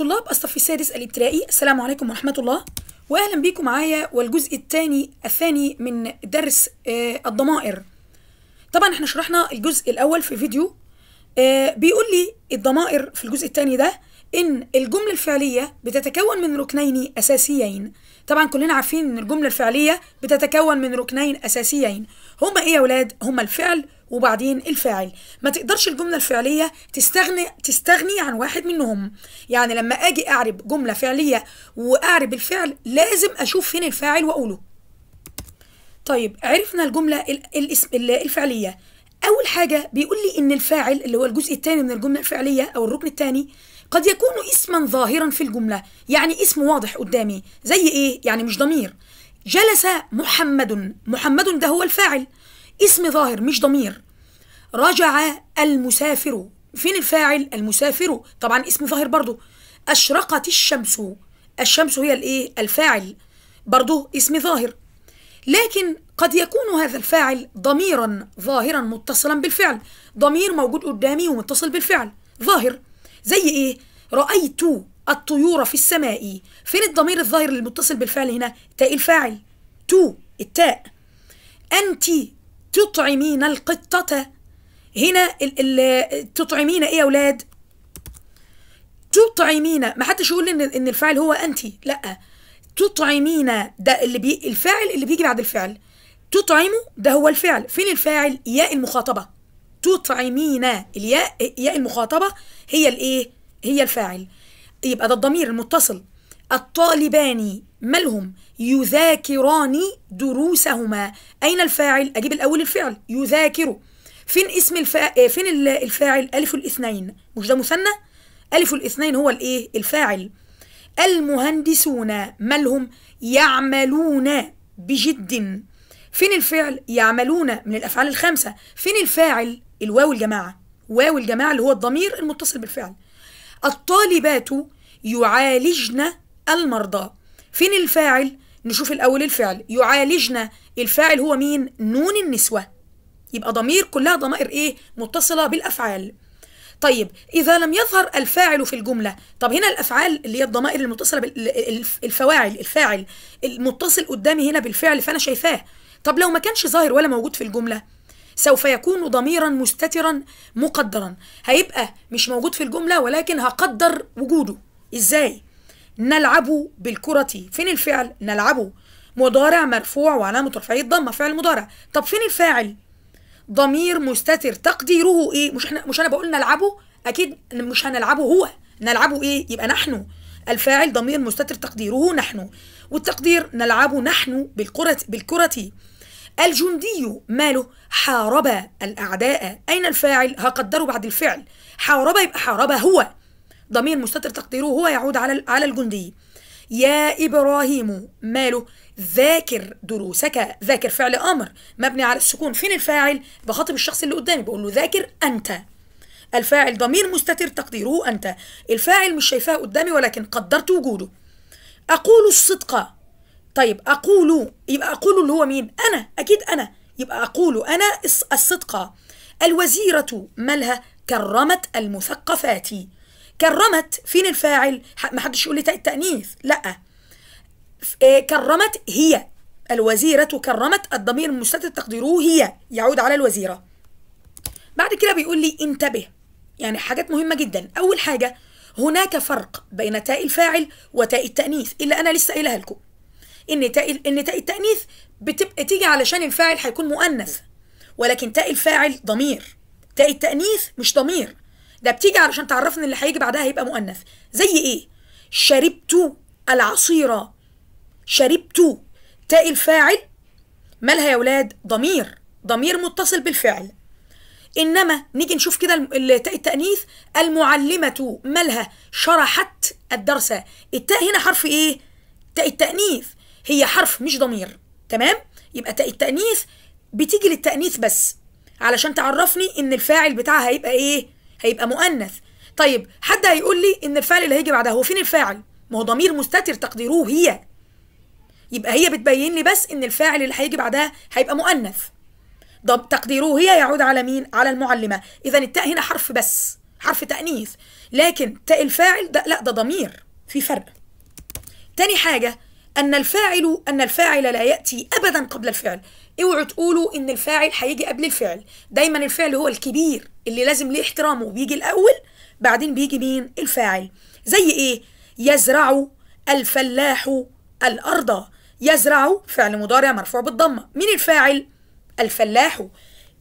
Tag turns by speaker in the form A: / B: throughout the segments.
A: طلاب الصف السادس الابتدائي السلام عليكم ورحمة الله وأهلا بكم معايا والجزء الثاني الثاني من درس آه، الضمائر طبعا احنا شرحنا الجزء الأول في فيديو آه، بيقول لي الضمائر في الجزء الثاني ده إن الجملة الفعلية بتتكون من ركنين أساسيين طبعا كلنا عارفين إن الجملة الفعلية بتتكون من ركنين أساسيين هما ايه يا اولاد هما الفعل وبعدين الفاعل ما تقدرش الجملة الفعلية تستغني تستغني عن واحد منهم يعني لما اجي اعرب جملة فعلية واعرب الفعل لازم اشوف فين الفاعل واقوله طيب عرفنا الجملة الاسم الفعلية أول حاجة بيقول لي إن الفاعل اللي هو الجزء الثاني من الجملة الفعلية أو الركن الثاني قد يكون اسما ظاهرا في الجملة يعني اسم واضح قدامي زي إيه؟ يعني مش ضمير جلس محمد محمد ده هو الفاعل اسم ظاهر مش ضمير رجع المسافر فين الفاعل المسافر طبعا اسم ظاهر برضه أشرقت الشمس الشمس هي الإيه الفاعل برضه اسم ظاهر لكن قد يكون هذا الفاعل ضميرا ظاهرا متصلا بالفعل ضمير موجود قدامي ومتصل بالفعل ظاهر زي إيه رأيت الطيور في السماء فين الضمير الظاهر اللي متصل بالفعل هنا تاء الفاعل تو التاء أنت تطعمين القطة هنا ال ال تطعمين إيه يا أولاد تطعمين ما حدش يقول إن إن الفاعل هو أنت لأ تطعمين ده اللي بي الفاعل اللي بيجي بعد الفعل تطعمه ده هو الفعل فين الفاعل ياء المخاطبة تطعمين الياء ياء المخاطبة هي الإيه هي الفاعل يبقى ده الضمير المتصل الطالبان ملهم يذاكران دروسهما أين الفاعل أجيب الأول الفعل يذاكر فين اسم الفا... آه، فين الفاعل ألف الاثنين مش ده مثنى ألف الاثنين هو الإيه الفاعل المهندسون ملهم يعملون بجد فين الفعل يعملون من الأفعال الخمسة فين الفاعل الواو الجماعة واو الجماعة اللي هو الضمير المتصل بالفعل الطالبات يعالجن المرضى فين الفاعل نشوف الأول الفعل يعالجن الفاعل هو مين نون النسوة يبقى ضمير كلها ضمائر إيه متصلة بالأفعال طيب إذا لم يظهر الفاعل في الجملة طب هنا الأفعال اللي هي الضمائر المتصلة بالفواعل الفاعل المتصل قدامي هنا بالفعل فأنا شايفاه طب لو ما كانش ظاهر ولا موجود في الجملة سوف يكون ضميرا مستترا مقدرا هيبقى مش موجود في الجملة ولكن هقدر وجوده ازاي نلعب بالكرة فين الفعل نلعب مضارع مرفوع وعلامة رفعه الضمة فعل مضارع طب فين الفاعل ضمير مستتر تقديره ايه مش احنا مش انا بقول نلعبه اكيد مش هنلعبه هو نلعبه ايه يبقى نحن الفاعل ضمير مستتر تقديره نحن والتقدير نلعب نحن بالكرة بالكرة الجندي ماله حارب الأعداء أين الفاعل هقدره بعد الفعل حارب يبقى حارب هو ضمير مستتر تقديره هو يعود على على الجندي يا إبراهيم ماله ذاكر دروسك ذاكر فعل أمر مبني على السكون فين الفاعل بخاطب الشخص اللي قدامي بقول له ذاكر أنت الفاعل ضمير مستتر تقديره أنت الفاعل مش شايفاه قدامي ولكن قدرت وجوده أقول الصدق طيب أقول يبقى أقول اللي هو مين أنا أكيد أنا يبقى أقول أنا الصدقة الوزيرة مالها كرمت المثقفات كرمت فين الفاعل ما حدش يقول لي تاء التأنيث لا آه، كرمت هي الوزيرة كرمت الضمير المستتر تقديره هي يعود على الوزيرة بعد كده بيقول لي انتبه يعني حاجات مهمة جدا أول حاجة هناك فرق بين تاء الفاعل وتاء التأنيث إلا أنا لسه قايلها لكم ان تاء ان تاء التانيث بتبقى تيجي علشان الفاعل هيكون مؤنث ولكن تاء الفاعل ضمير تاء التانيث مش ضمير ده بتيجي علشان تعرفنا اللي هيجي بعدها هيبقى مؤنث زي ايه شربت العصير شربت تاء الفاعل مالها يا ولاد ضمير ضمير متصل بالفعل انما نيجي نشوف كده تاء التانيث المعلمه مالها شرحت الدرس التاء هنا حرف ايه تاء التانيث هي حرف مش ضمير تمام يبقى التأنيث بتيجي للتأنيث بس علشان تعرفني ان الفاعل بتاعها هيبقى ايه هيبقى مؤنث طيب حد هيقول لي ان الفاعل اللي هيجي بعدها هو فين الفاعل ما هو ضمير مستتر تقديره هي يبقى هي بتبين لي بس ان الفاعل اللي هيجي بعدها هيبقى مؤنث طب تقديره هي يعود على مين على المعلمه اذا التاء هنا حرف بس حرف تانيث لكن تاء الفاعل ده لا ده ضمير في فرق تاني حاجه ان الفاعل ان الفاعل لا ياتي ابدا قبل الفعل اوعوا تقولوا ان الفاعل هيجي قبل الفعل دايما الفعل هو الكبير اللي لازم ليه احترامه بيجي الاول بعدين بيجي مين الفاعل زي ايه يزرع الفلاح الارض يزرع فعل مضارع مرفوع بالضمه مين الفاعل الفلاح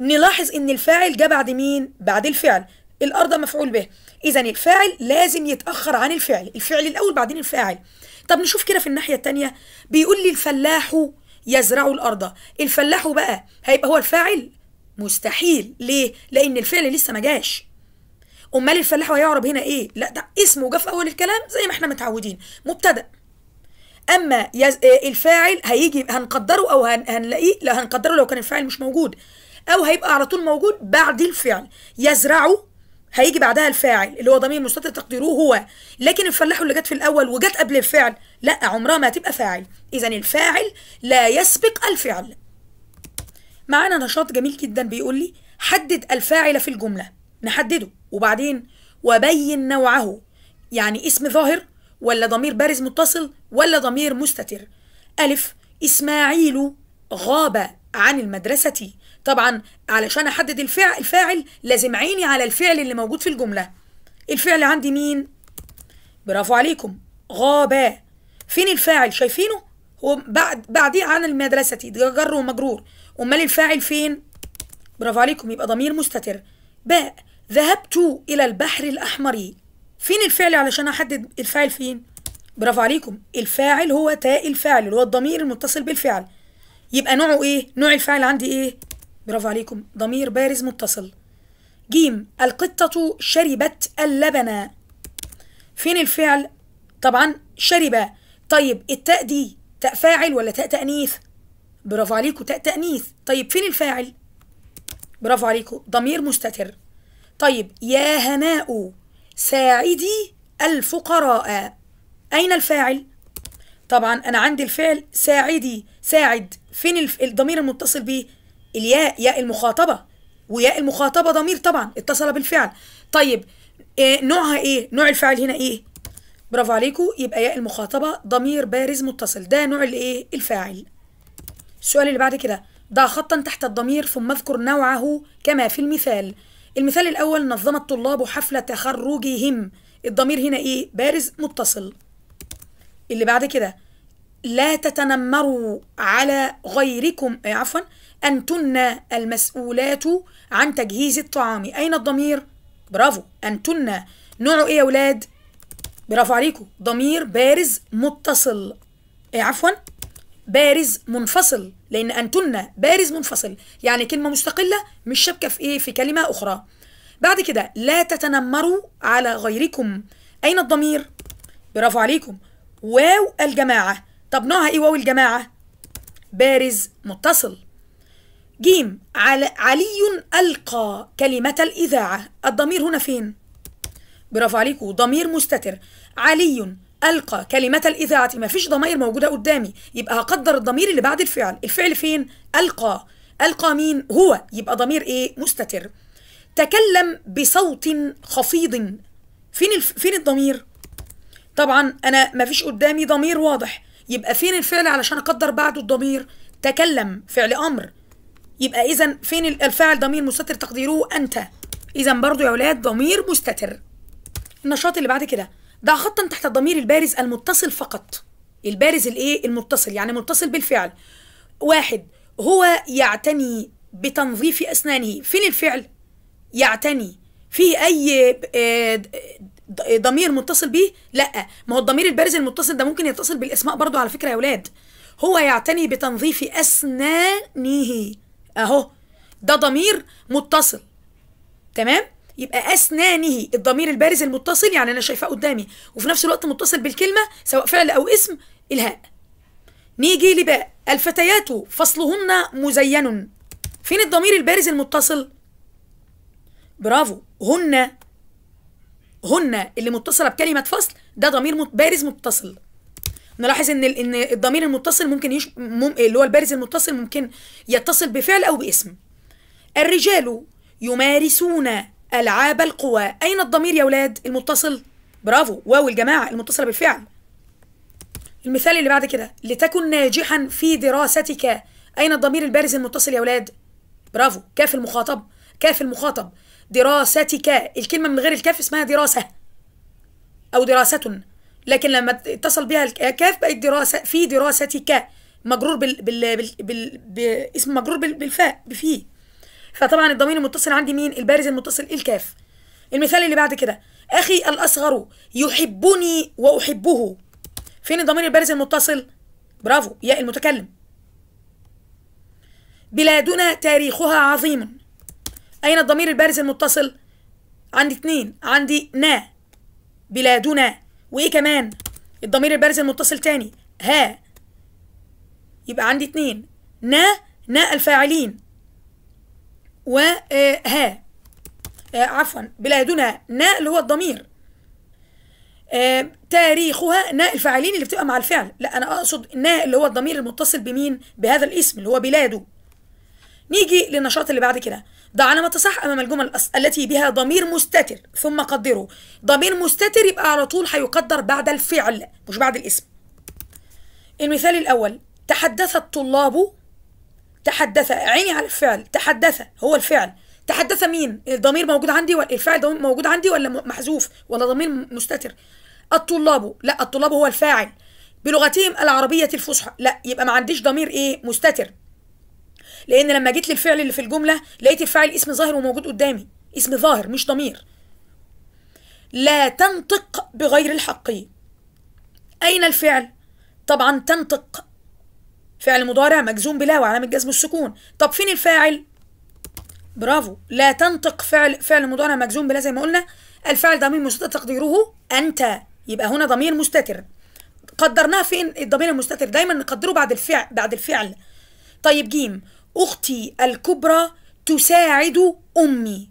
A: نلاحظ ان الفاعل جه بعد مين بعد الفعل الارض مفعول به اذا الفاعل لازم يتاخر عن الفعل الفعل الاول بعدين الفاعل طب نشوف كده في الناحيه التانية بيقول لي الفلاح يزرع الارض الفلاح بقى هيبقى هو الفاعل مستحيل ليه لان الفعل لسه ما جاش امال الفلاح هيعرب هنا ايه لا ده اسمه جه في اول الكلام زي ما احنا متعودين مبتدا اما يز... آه، الفاعل هيجي هنقدره او هن... هنلاقيه لا هنقدره لو كان الفاعل مش موجود او هيبقى على طول موجود بعد الفعل يزرع هيجي بعدها الفاعل اللي هو ضمير مستتر تقديره هو لكن الفلاح اللي جت في الاول وجت قبل الفعل لا عمرها ما هتبقى فاعل اذا الفاعل لا يسبق الفعل معانا نشاط جميل جدا بيقول لي حدد الفاعل في الجمله نحدده وبعدين وبين نوعه يعني اسم ظاهر ولا ضمير بارز متصل ولا ضمير مستتر ألف إسماعيل غاب عن المدرسة طبعا علشان احدد الفعل الفاعل لازم عيني على الفعل اللي موجود في الجمله الفعل عندي مين برافو عليكم غابة فين الفاعل شايفينه هو بعد بعديه عن المدرسة جر ومجرور امال الفاعل فين برافو عليكم يبقى ضمير مستتر باء ذهبت الى البحر الاحمر فين الفعل علشان احدد الفاعل فين برافو عليكم الفاعل هو تاء الفاعل اللي هو الضمير المتصل بالفعل يبقى نوعه ايه نوع الفاعل عندي ايه برافو عليكم ضمير بارز متصل جيم القطة شربت اللبن فين الفعل طبعا شرب طيب التاء دي تاء فاعل ولا تاء تأنيث برافو عليكم تاء تأنيث طيب فين الفاعل برافو عليكم ضمير مستتر طيب يا هناء ساعدي الفقراء أين الفاعل؟ طبعا أنا عندي الفعل ساعدي ساعد فين الضمير المتصل به؟ الياء ياء المخاطبة وياء المخاطبة ضمير طبعا اتصل بالفعل طيب آه، نوعها ايه نوع الفعل هنا ايه برافو عليكم يبقى ياء المخاطبة ضمير بارز متصل ده نوع الايه الفاعل السؤال اللي بعد كده ضع خطا تحت الضمير ثم اذكر نوعه كما في المثال المثال الأول نظم الطلاب حفلة تخرجهم الضمير هنا إيه؟ بارز متصل اللي بعد كده لا تتنمروا على غيركم آه، عفوا أنتن المسؤولات عن تجهيز الطعام أين الضمير؟ برافو أنتن نوعه إيه يا ولاد؟ برافو عليكم ضمير بارز متصل إيه عفوا بارز منفصل لأن أنتن بارز منفصل يعني كلمة مستقلة مش شابكة في إيه في كلمة أخرى بعد كده لا تتنمروا على غيركم أين الضمير؟ برافو عليكم واو الجماعة طب نوعها إيه واو الجماعة؟ بارز متصل جيم علي ألقى كلمة الإذاعة الضمير هنا فين؟ برافو عليكم ضمير مستتر علي ألقى كلمة الإذاعة ما فيش ضمائر موجودة قدامي يبقى هقدر الضمير اللي بعد الفعل الفعل فين؟ ألقى ألقى مين؟ هو يبقى ضمير إيه؟ مستتر تكلم بصوت خفيض فين الف... فين الضمير؟ طبعا أنا ما فيش قدامي ضمير واضح يبقى فين الفعل علشان أقدر بعده الضمير؟ تكلم فعل أمر يبقى اذا فين الفاعل ضمير مستتر تقديره انت اذا برضو يا اولاد ضمير مستتر النشاط اللي بعد كده ضع خطا تحت الضمير البارز المتصل فقط البارز الايه المتصل يعني متصل بالفعل واحد هو يعتني بتنظيف اسنانه فين الفعل يعتني في اي آه، آه، ضمير متصل بيه لا ما هو الضمير البارز المتصل ده ممكن يتصل بالاسماء برضو على فكره يا اولاد هو يعتني بتنظيف اسنانه اهو ده ضمير متصل تمام يبقى اسنانه الضمير البارز المتصل يعني انا شايفاه قدامي وفي نفس الوقت متصل بالكلمه سواء فعل او اسم الهاء نيجي لباء الفتيات فصلهن مزين فين الضمير البارز المتصل برافو هن هن اللي متصله بكلمه فصل ده ضمير بارز متصل نلاحظ ان ان الضمير المتصل ممكن يش... مم... اللي هو البارز المتصل ممكن يتصل بفعل او باسم الرجال يمارسون العاب القوى اين الضمير يا اولاد المتصل برافو واو الجماعه المتصله بالفعل المثال اللي بعد كده لتكن ناجحا في دراستك اين الضمير البارز المتصل يا اولاد برافو كاف المخاطب كاف المخاطب دراستك الكلمه من غير الكاف اسمها دراسه او دراسه لكن لما اتصل بها الكاف بقت دراسه في دراستك مجرور بال, بال... بال... بال... اسم مجرور بال... بالفاء بفي فطبعا الضمير المتصل عندي مين البارز المتصل الكاف المثال اللي بعد كده اخي الاصغر يحبني واحبه فين الضمير البارز المتصل برافو ياء المتكلم بلادنا تاريخها عظيم أين الضمير البارز المتصل؟ عندي اتنين عندي نا بلادنا وايه كمان الضمير البارز المتصل تاني ها يبقى عندي اتنين نا نا الفاعلين و آه، ها آه، عفوا بلا دون ها نا اللي هو الضمير آه، تاريخها ناء الفاعلين اللي بتبقى مع الفعل لا انا اقصد نا اللي هو الضمير المتصل بمين بهذا الاسم اللي هو بلاده نيجي للنشاط اللي بعد كده ضع علامة صح أمام الجمل التي بها ضمير مستتر ثم قدره ضمير مستتر يبقى على طول هيقدر بعد الفعل مش بعد الاسم المثال الأول تحدث الطلاب تحدث عيني على الفعل تحدث هو الفعل تحدث مين الضمير موجود عندي ولا الفاعل موجود عندي ولا محذوف ولا ضمير مستتر الطلاب لا الطلاب هو الفاعل بلغتهم العربية الفصحى لا يبقى ما عنديش ضمير ايه مستتر لان لما جيت للفعل اللي في الجمله لقيت الفاعل اسم ظاهر وموجود قدامي اسم ظاهر مش ضمير لا تنطق بغير الحق اين الفعل طبعا تنطق فعل مضارع مجزوم بلا وعلامه جزم السكون طب فين الفاعل برافو لا تنطق فعل فعل مضارع مجزوم بلا زي ما قلنا الفعل ضمير مستتر تقديره انت يبقى هنا ضمير مستتر قدرناه فين الضمير المستتر دايما نقدره بعد الفعل بعد الفعل طيب جيم أختي الكبرى تساعد أمي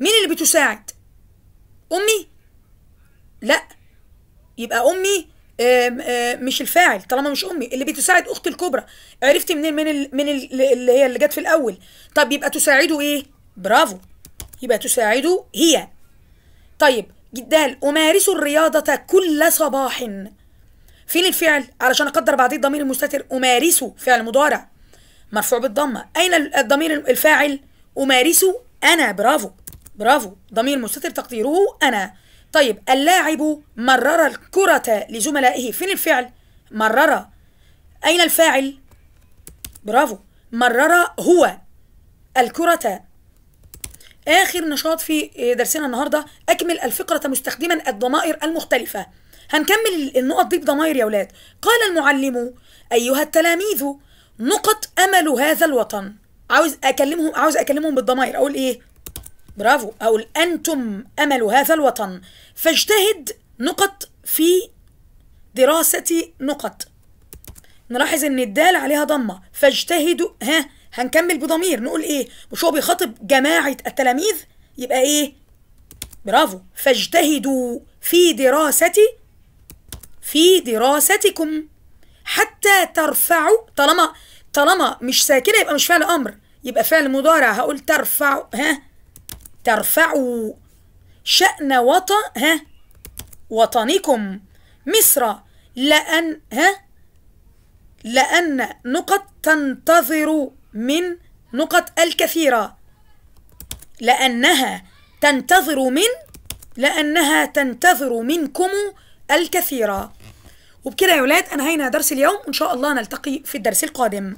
A: مين اللي بتساعد أمي لا يبقى أمي مش الفاعل طالما مش امي اللي بتساعد اختي الكبرى عرفتي منين من من اللي هي اللي جت في الاول طب يبقى تساعده ايه برافو يبقى تساعده هي طيب جدال امارس الرياضه كل صباح فين الفعل علشان اقدر بعديه الضمير المستتر امارسه فعل مضارع مرفوع بالضمه اين الضمير الفاعل امارسه انا برافو برافو ضمير مستتر تقديره انا طيب اللاعب مرر الكرة لزملائه فين الفعل مرر اين الفاعل برافو مرر هو الكرة آخر نشاط في درسنا النهاردة أكمل الفقرة مستخدما الضمائر المختلفة هنكمل النقط دي بضمائر يا ولاد قال المعلم أيها التلاميذ نقط امل هذا الوطن عاوز اكلمهم عاوز اكلمهم بالضمائر اقول ايه برافو اقول انتم امل هذا الوطن فاجتهد نقط في دراسه نقط نلاحظ ان الدال عليها ضمه فاجتهدوا ها هنكمل بضمير نقول ايه مش هو بيخاطب جماعه التلاميذ يبقى ايه برافو فاجتهدوا في دراسه في دراستكم حتى ترفعوا طالما طالما مش ساكنه يبقى مش فعل امر يبقى فعل مضارع هقول ترفع ها ترفع شأن وطن ها وطنكم مصر لأن ها لأن نقط تنتظر من نقط الكثيرة لأنها تنتظر من لأنها تنتظر منكم الكثيرة وبكده يا ولاد انهينا درس اليوم وان شاء الله نلتقي في الدرس القادم